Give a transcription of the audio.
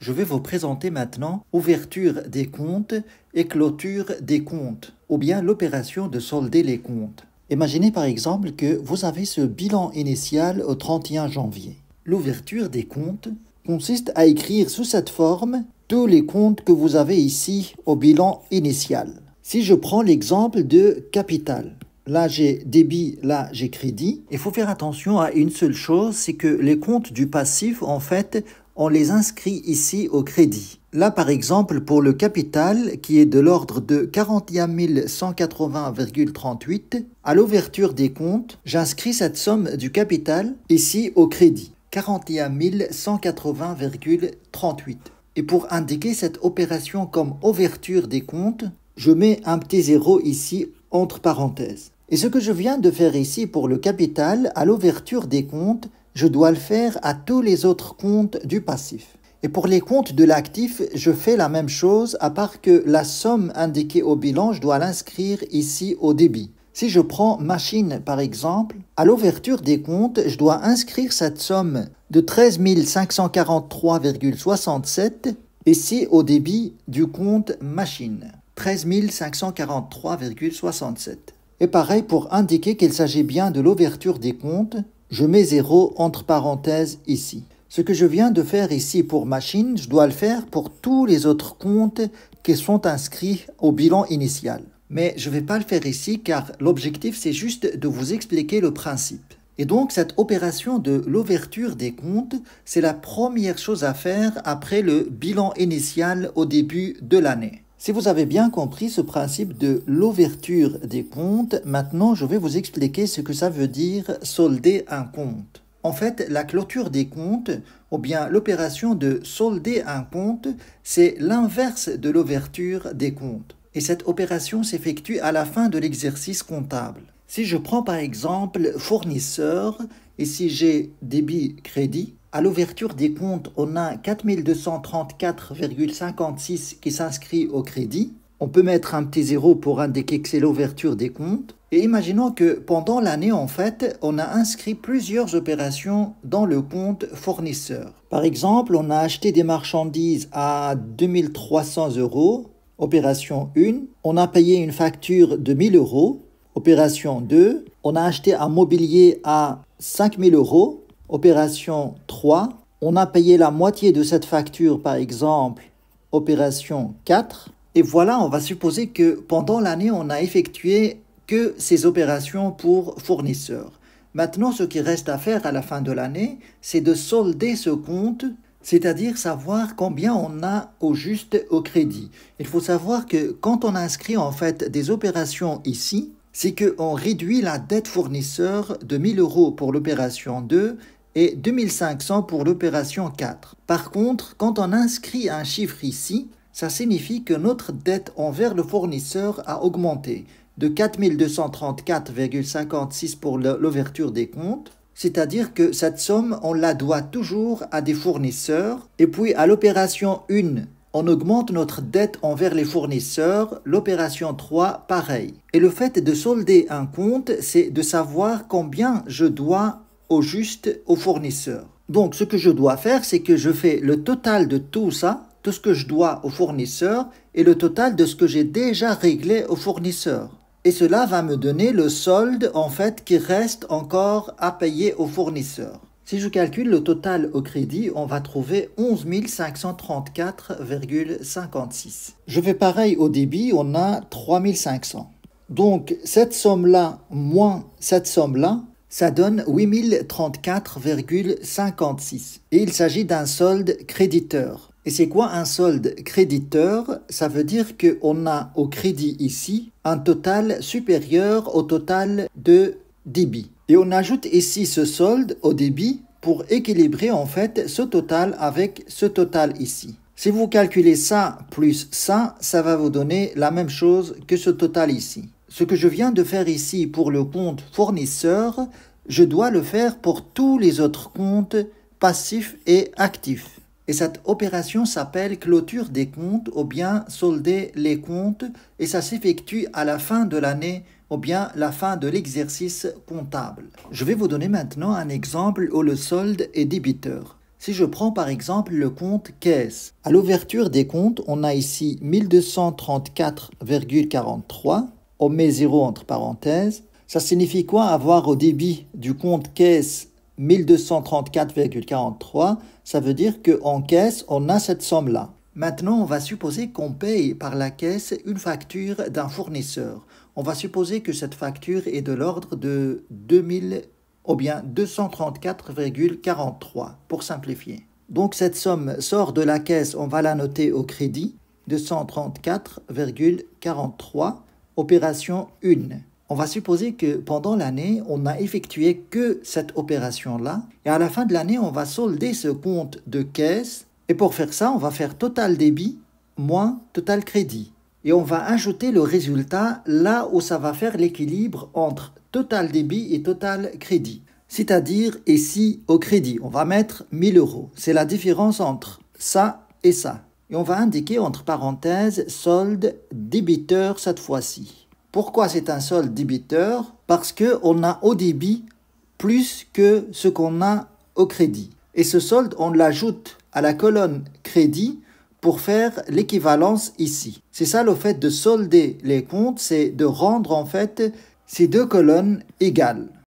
Je vais vous présenter maintenant ouverture des comptes et clôture des comptes, ou bien l'opération de solder les comptes. Imaginez par exemple que vous avez ce bilan initial au 31 janvier. L'ouverture des comptes consiste à écrire sous cette forme tous les comptes que vous avez ici au bilan initial. Si je prends l'exemple de capital, là j'ai débit, là j'ai crédit, il faut faire attention à une seule chose, c'est que les comptes du passif en fait on les inscrit ici au crédit. Là, par exemple, pour le capital, qui est de l'ordre de 41 180,38, à l'ouverture des comptes, j'inscris cette somme du capital ici au crédit, 41 180,38. Et pour indiquer cette opération comme ouverture des comptes, je mets un petit zéro ici entre parenthèses. Et ce que je viens de faire ici pour le capital, à l'ouverture des comptes, je dois le faire à tous les autres comptes du passif. Et pour les comptes de l'actif, je fais la même chose, à part que la somme indiquée au bilan, je dois l'inscrire ici au débit. Si je prends machine par exemple, à l'ouverture des comptes, je dois inscrire cette somme de 13 543,67 ici au débit du compte machine. 13 543,67. Et pareil pour indiquer qu'il s'agit bien de l'ouverture des comptes, je mets 0 entre parenthèses ici. Ce que je viens de faire ici pour machine, je dois le faire pour tous les autres comptes qui sont inscrits au bilan initial. Mais je ne vais pas le faire ici car l'objectif c'est juste de vous expliquer le principe. Et donc cette opération de l'ouverture des comptes, c'est la première chose à faire après le bilan initial au début de l'année. Si vous avez bien compris ce principe de l'ouverture des comptes, maintenant je vais vous expliquer ce que ça veut dire solder un compte. En fait, la clôture des comptes, ou bien l'opération de solder un compte, c'est l'inverse de l'ouverture des comptes. Et cette opération s'effectue à la fin de l'exercice comptable. Si je prends par exemple fournisseur, et si j'ai débit crédit, à l'ouverture des comptes, on a 4234,56 qui s'inscrit au crédit. On peut mettre un petit zéro pour indiquer que c'est l'ouverture des comptes. Et imaginons que pendant l'année, en fait, on a inscrit plusieurs opérations dans le compte fournisseur. Par exemple, on a acheté des marchandises à 2300 euros, opération 1. On a payé une facture de 1000 euros, opération 2. On a acheté un mobilier à 5000 euros, Opération 3, on a payé la moitié de cette facture, par exemple, opération 4. Et voilà, on va supposer que pendant l'année, on n'a effectué que ces opérations pour fournisseurs. Maintenant, ce qui reste à faire à la fin de l'année, c'est de solder ce compte, c'est-à-dire savoir combien on a au juste au crédit. Il faut savoir que quand on inscrit en fait des opérations ici, c'est qu'on réduit la dette fournisseur de 1000 euros pour l'opération 2 et 2500 pour l'opération 4. Par contre, quand on inscrit un chiffre ici, ça signifie que notre dette envers le fournisseur a augmenté de 4234,56 pour l'ouverture des comptes, c'est-à-dire que cette somme, on la doit toujours à des fournisseurs, et puis à l'opération 1, on augmente notre dette envers les fournisseurs, l'opération 3 pareil. Et le fait de solder un compte, c'est de savoir combien je dois au juste, au fournisseur. Donc ce que je dois faire, c'est que je fais le total de tout ça, tout ce que je dois au fournisseur, et le total de ce que j'ai déjà réglé au fournisseur. Et cela va me donner le solde en fait qui reste encore à payer au fournisseur. Si je calcule le total au crédit, on va trouver 11 534,56. Je fais pareil au débit, on a 3500. Donc cette somme-là moins cette somme-là, ça donne 8034,56. Et il s'agit d'un solde créditeur. Et c'est quoi un solde créditeur Ça veut dire qu'on a au crédit ici un total supérieur au total de débit. Et on ajoute ici ce solde au débit pour équilibrer en fait ce total avec ce total ici. Si vous calculez ça plus ça, ça va vous donner la même chose que ce total ici. Ce que je viens de faire ici pour le compte fournisseur, je dois le faire pour tous les autres comptes passifs et actifs. Et cette opération s'appelle clôture des comptes ou bien solder les comptes et ça s'effectue à la fin de l'année ou bien la fin de l'exercice comptable. Je vais vous donner maintenant un exemple où le solde est débiteur. Si je prends par exemple le compte caisse, à l'ouverture des comptes, on a ici 1234,43 met 0 entre parenthèses. Ça signifie quoi avoir au débit du compte caisse 1234,43 Ça veut dire qu'en caisse, on a cette somme-là. Maintenant, on va supposer qu'on paye par la caisse une facture d'un fournisseur. On va supposer que cette facture est de l'ordre de 2000 ou bien 234,43 pour simplifier. Donc cette somme sort de la caisse, on va la noter au crédit, 234,43 opération 1. On va supposer que pendant l'année, on n'a effectué que cette opération-là. Et à la fin de l'année, on va solder ce compte de caisse. Et pour faire ça, on va faire total débit moins total crédit. Et on va ajouter le résultat là où ça va faire l'équilibre entre total débit et total crédit. C'est-à-dire ici au crédit, on va mettre 1000 euros. C'est la différence entre ça et ça et on va indiquer entre parenthèses solde débiteur cette fois-ci. Pourquoi c'est un solde débiteur Parce qu'on a au débit plus que ce qu'on a au crédit. Et ce solde, on l'ajoute à la colonne crédit pour faire l'équivalence ici. C'est ça le fait de solder les comptes, c'est de rendre en fait ces deux colonnes égales.